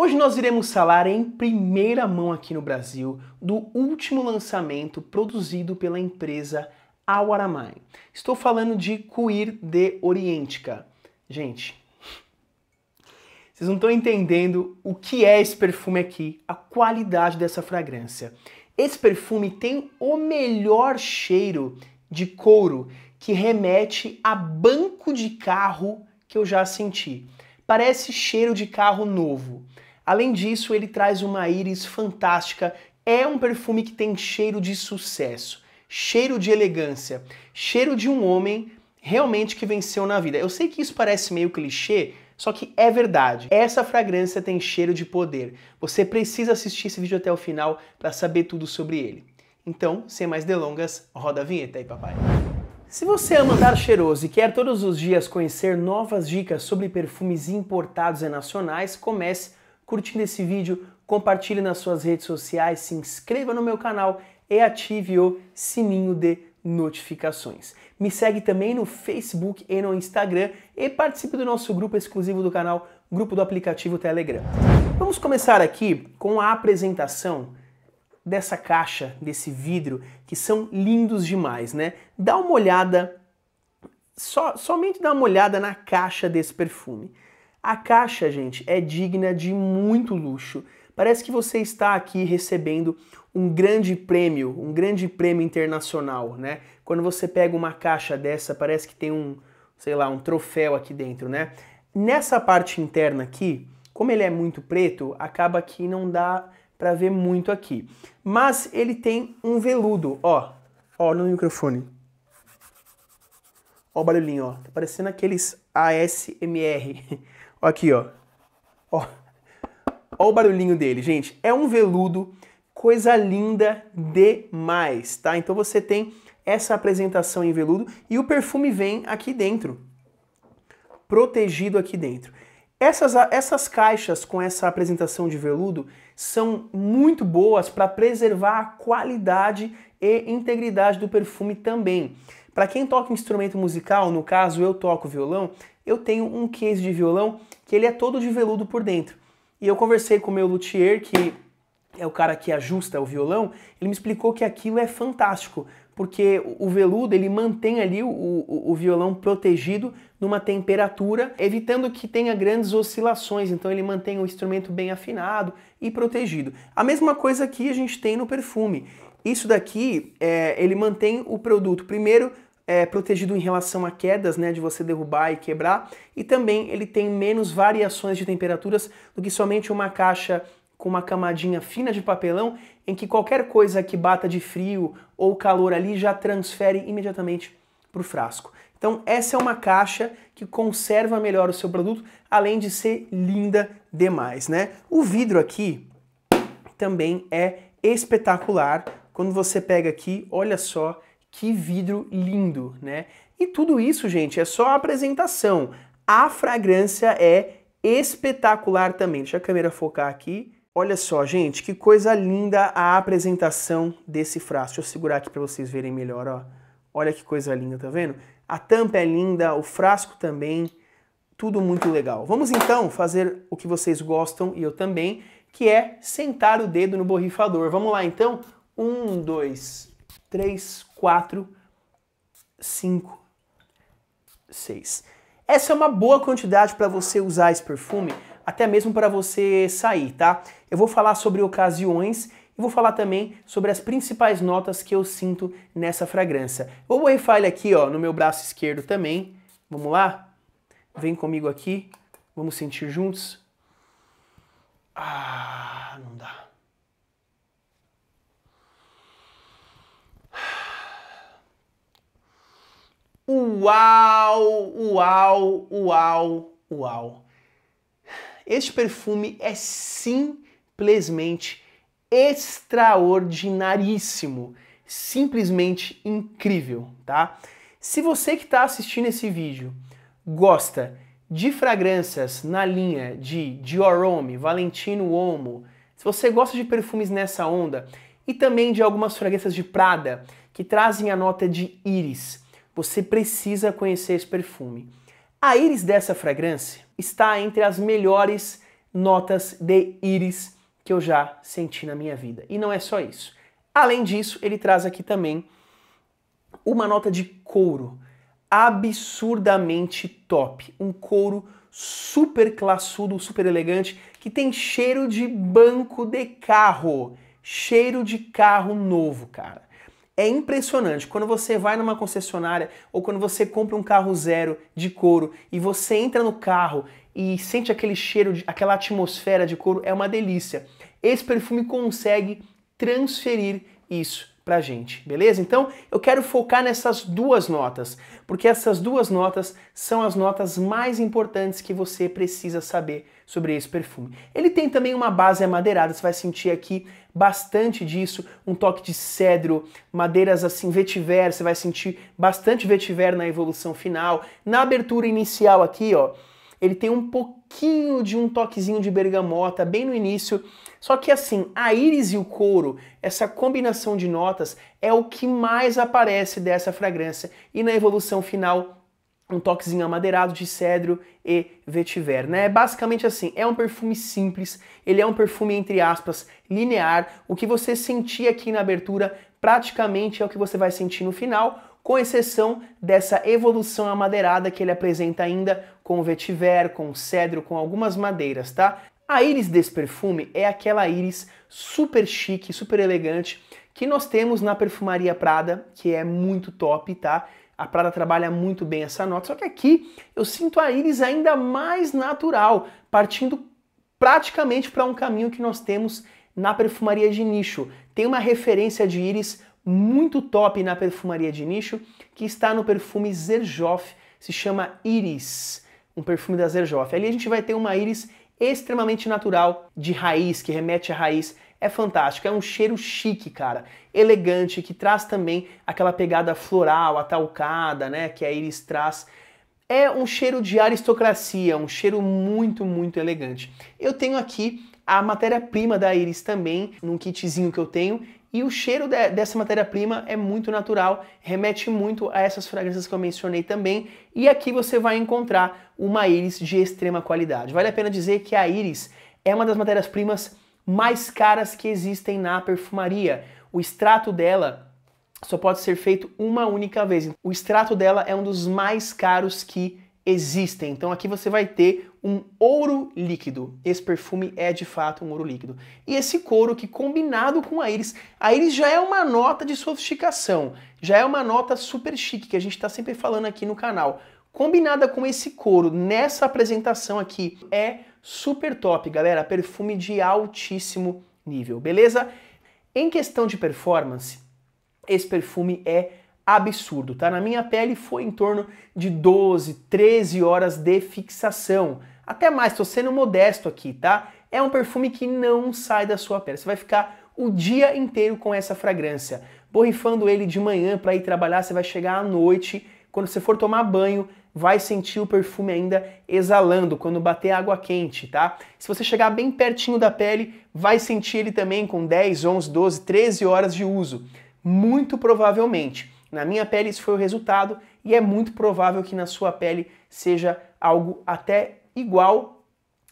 Hoje nós iremos falar em primeira mão aqui no Brasil do último lançamento produzido pela empresa Awaramai. Estou falando de Cuir de Orientica. Gente, vocês não estão entendendo o que é esse perfume aqui, a qualidade dessa fragrância. Esse perfume tem o melhor cheiro de couro que remete a banco de carro que eu já senti. Parece cheiro de carro novo. Além disso, ele traz uma íris fantástica, é um perfume que tem cheiro de sucesso, cheiro de elegância, cheiro de um homem realmente que venceu na vida. Eu sei que isso parece meio clichê, só que é verdade. Essa fragrância tem cheiro de poder. Você precisa assistir esse vídeo até o final para saber tudo sobre ele. Então, sem mais delongas, roda a vinheta aí, papai. Se você ama andar cheiroso e quer todos os dias conhecer novas dicas sobre perfumes importados e nacionais, comece curtindo esse vídeo, compartilhe nas suas redes sociais, se inscreva no meu canal e ative o sininho de notificações. Me segue também no Facebook e no Instagram e participe do nosso grupo exclusivo do canal, grupo do aplicativo Telegram. Vamos começar aqui com a apresentação dessa caixa, desse vidro, que são lindos demais, né? Dá uma olhada, so, somente dá uma olhada na caixa desse perfume. A caixa, gente, é digna de muito luxo. Parece que você está aqui recebendo um grande prêmio, um grande prêmio internacional, né? Quando você pega uma caixa dessa, parece que tem um, sei lá, um troféu aqui dentro, né? Nessa parte interna aqui, como ele é muito preto, acaba que não dá para ver muito aqui. Mas ele tem um veludo, ó, ó no microfone. Ó o barulhinho, ó. Tá parecendo aqueles ASMR. Aqui, ó. ó. Ó o barulhinho dele, gente. É um veludo, coisa linda demais, tá? Então você tem essa apresentação em veludo e o perfume vem aqui dentro, protegido aqui dentro. Essas, essas caixas com essa apresentação de veludo são muito boas para preservar a qualidade e integridade do perfume também. Para quem toca instrumento musical, no caso eu toco violão, eu tenho um case de violão que ele é todo de veludo por dentro. E eu conversei com o meu luthier, que é o cara que ajusta o violão, ele me explicou que aquilo é fantástico, porque o veludo ele mantém ali o, o, o, violão protegido numa temperatura, evitando que tenha grandes oscilações, então ele mantém o instrumento bem afinado e protegido. A mesma coisa que a gente tem no perfume. Isso daqui, é, ele mantém o produto primeiro é, protegido em relação a quedas, né, de você derrubar e quebrar, e também ele tem menos variações de temperaturas do que somente uma caixa com uma camadinha fina de papelão em que qualquer coisa que bata de frio ou calor ali já transfere imediatamente para o frasco. Então, essa é uma caixa que conserva melhor o seu produto, além de ser linda demais, né? O vidro aqui também é espetacular. Quando você pega aqui, olha só que vidro lindo, né? E tudo isso, gente, é só a apresentação. A fragrância é espetacular também. Deixa a câmera focar aqui. Olha só, gente, que coisa linda a apresentação desse frasco. Deixa eu segurar aqui para vocês verem melhor, ó. Olha que coisa linda, tá vendo? A tampa é linda, o frasco também, tudo muito legal. Vamos então fazer o que vocês gostam e eu também, que é sentar o dedo no borrifador. Vamos lá então? Um, dois, três, quatro, cinco, seis. Essa é uma boa quantidade para você usar esse perfume até mesmo para você sair, tá? Eu vou falar sobre ocasiões e vou falar também sobre as principais notas que eu sinto nessa fragrância. Vou wavefail aqui, ó, no meu braço esquerdo também. Vamos lá? Vem comigo aqui. Vamos sentir juntos. Ah, não dá. Uau, uau, uau, uau. Este perfume é simplesmente extraordinaríssimo, simplesmente incrível, tá? Se você que está assistindo esse vídeo gosta de fragrâncias na linha de Dior Homme, Valentino Uomo, se você gosta de perfumes nessa onda e também de algumas fragrâncias de Prada que trazem a nota de íris, você precisa conhecer esse perfume. A íris dessa fragrância está entre as melhores notas de íris que eu já senti na minha vida. E não é só isso. Além disso, ele traz aqui também uma nota de couro absurdamente top, um couro super classudo, super elegante, que tem cheiro de banco de carro, cheiro de carro novo, cara. É impressionante quando você vai numa concessionária ou quando você compra um carro zero de couro e você entra no carro e sente aquele cheiro, de, aquela atmosfera de couro, é uma delícia. Esse perfume consegue transferir isso gente, beleza? Então eu quero focar nessas duas notas, porque essas duas notas são as notas mais importantes que você precisa saber sobre esse perfume. Ele tem também uma base amadeirada, você vai sentir aqui bastante disso, um toque de cedro, madeiras assim vetiver, você vai sentir bastante vetiver na evolução final. Na abertura inicial aqui, ó, ele tem um pouquinho de um toquezinho de bergamota bem no início. Só que assim, a íris e o couro, essa combinação de notas é o que mais aparece dessa fragrância e na evolução final um toquezinho amadeirado de cedro e vetiver, né? É basicamente assim, é um perfume simples, ele é um perfume entre aspas linear. O que você sentia aqui na abertura praticamente é o que você vai sentir no final, com exceção dessa evolução amadeirada que ele apresenta ainda com vetiver, com cedro, com algumas madeiras, tá? A íris desse perfume é aquela íris super chique, super elegante que nós temos na perfumaria Prada, que é muito top, tá? A Prada trabalha muito bem essa nota, só que aqui eu sinto a íris ainda mais natural, partindo praticamente para um caminho que nós temos na perfumaria de nicho. Tem uma referência de íris muito top na perfumaria de nicho, que está no perfume Zerjoff, se chama Iris, um perfume da Zerjoff. Ali a gente vai ter uma Iris extremamente natural, de raiz, que remete à raiz. É fantástico, é um cheiro chique, cara, elegante, que traz também aquela pegada floral, atalcada, né, que a Iris traz. É um cheiro de aristocracia, um cheiro muito, muito elegante. Eu tenho aqui a matéria-prima da Iris também, num kitzinho que eu tenho, e o cheiro de, dessa matéria-prima é muito natural, remete muito a essas fragrâncias que eu mencionei também. E aqui você vai encontrar uma íris de extrema qualidade. Vale a pena dizer que a íris é uma das matérias-primas mais caras que existem na perfumaria. O extrato dela só pode ser feito uma única vez. O extrato dela é um dos mais caros que existem. Então aqui você vai ter um ouro líquido. Esse perfume é de fato um ouro líquido. E esse couro que combinado com a íris, a íris já é uma nota de sofisticação, já é uma nota super chique que a gente está sempre falando aqui no canal. Combinada com esse couro nessa apresentação aqui é super top, galera. Perfume de altíssimo nível, beleza? Em questão de performance, esse perfume é absurdo, tá? Na minha pele foi em torno de 12, 13 horas de fixação. Até mais, tô sendo modesto aqui, tá? É um perfume que não sai da sua pele. Você vai ficar o dia inteiro com essa fragrância. Borrifando ele de manhã para ir trabalhar, você vai chegar à noite. Quando você for tomar banho, vai sentir o perfume ainda exalando quando bater água quente, tá? Se você chegar bem pertinho da pele, vai sentir ele também com 10, 11, 12, 13 horas de uso, muito provavelmente. Na minha pele isso foi o resultado e é muito provável que na sua pele seja algo até igual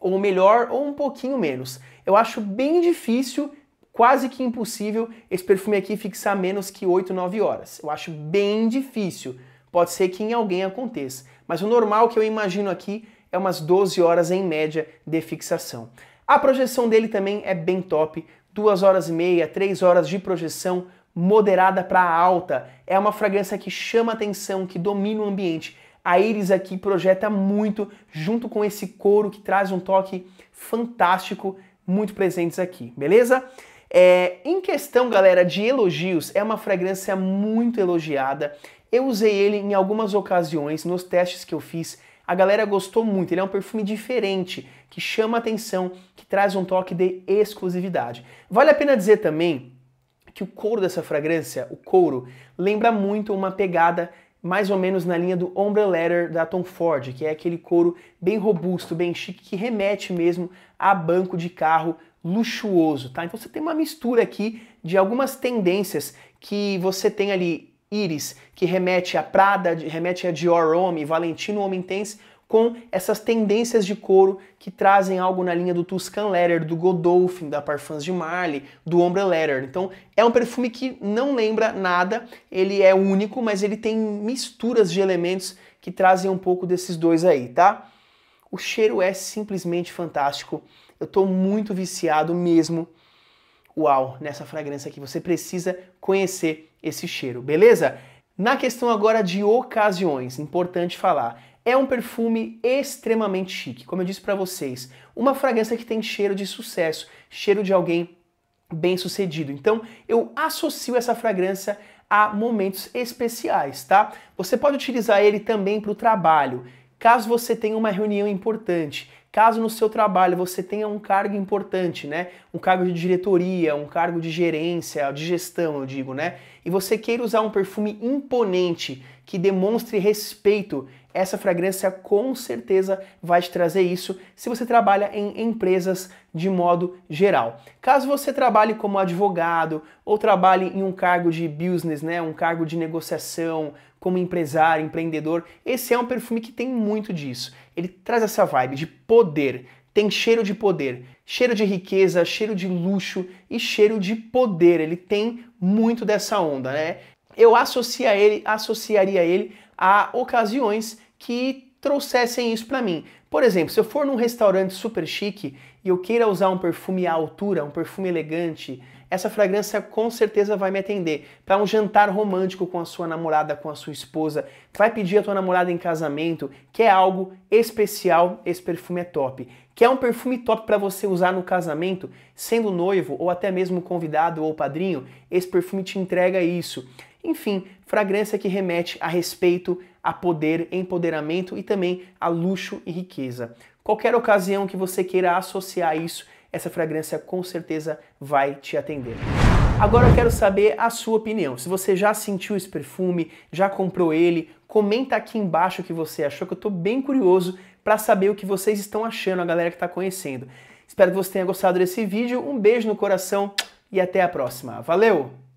ou melhor ou um pouquinho menos. Eu acho bem difícil, quase que impossível, esse perfume aqui fixar menos que 8, 9 horas. Eu acho bem difícil. Pode ser que em alguém aconteça, mas o normal que eu imagino aqui é umas 12 horas em média de fixação. A projeção dele também é bem top, 2 horas e meia, 3 horas de projeção moderada para alta. É uma fragrância que chama atenção, que domina o ambiente. A íris aqui projeta muito, junto com esse couro que traz um toque fantástico, muito presentes aqui, beleza? É, em questão, galera, de elogios, é uma fragrância muito elogiada. Eu usei ele em algumas ocasiões, nos testes que eu fiz, a galera gostou muito. Ele é um perfume diferente, que chama atenção, que traz um toque de exclusividade. Vale a pena dizer também que o couro dessa fragrância, o couro, lembra muito uma pegada mais ou menos na linha do ombre leather da Tom Ford, que é aquele couro bem robusto, bem chique, que remete mesmo a banco de carro luxuoso, tá? Então você tem uma mistura aqui de algumas tendências que você tem ali Iris, que remete a Prada, remete a Dior Homme, Valentino Homme Intense, com essas tendências de couro que trazem algo na linha do Tuscan Leather, do Godolphin, da Parfums de Marley, do Ombre Leather. Então é um perfume que não lembra nada, ele é único, mas ele tem misturas de elementos que trazem um pouco desses dois aí, tá? O cheiro é simplesmente fantástico. Eu tô muito viciado mesmo. Uau, nessa fragrância aqui você precisa conhecer esse cheiro, beleza? Na questão agora de ocasiões, importante falar é um perfume extremamente chique, como eu disse para vocês, uma fragrância que tem cheiro de sucesso, cheiro de alguém bem-sucedido. Então, eu associo essa fragrância a momentos especiais, tá? Você pode utilizar ele também para o trabalho, caso você tenha uma reunião importante Caso no seu trabalho você tenha um cargo importante, né? Um cargo de diretoria, um cargo de gerência, de gestão, eu digo, né? E você queira usar um perfume imponente que demonstre respeito, essa fragrância com certeza vai te trazer isso se você trabalha em empresas de modo geral. Caso você trabalhe como advogado ou trabalhe em um cargo de business, né, um cargo de negociação, como empresário, empreendedor, esse é um perfume que tem muito disso ele traz essa vibe de poder, tem cheiro de poder, cheiro de riqueza, cheiro de luxo e cheiro de poder. Ele tem muito dessa onda, né? Eu associa ele, associaria ele a ocasiões que trouxessem isso para mim. Por exemplo, se eu for num restaurante super chique e eu queira usar um perfume à altura, um perfume elegante, essa fragrância com certeza vai me atender. Para um jantar romântico com a sua namorada, com a sua esposa, vai pedir a tua namorada em casamento, que é algo especial, esse perfume é top. Que é um perfume top para você usar no casamento, sendo noivo ou até mesmo convidado ou padrinho, esse perfume te entrega isso. Enfim, fragrância que remete a respeito, a poder, empoderamento e também a luxo e riqueza. Qualquer ocasião que você queira associar isso essa fragrância com certeza vai te atender. Agora eu quero saber a sua opinião. Se você já sentiu esse perfume, já comprou ele, comenta aqui embaixo o que você achou, que eu estou bem curioso para saber o que vocês estão achando, a galera que está conhecendo. Espero que você tenha gostado desse vídeo. Um beijo no coração e até a próxima. Valeu!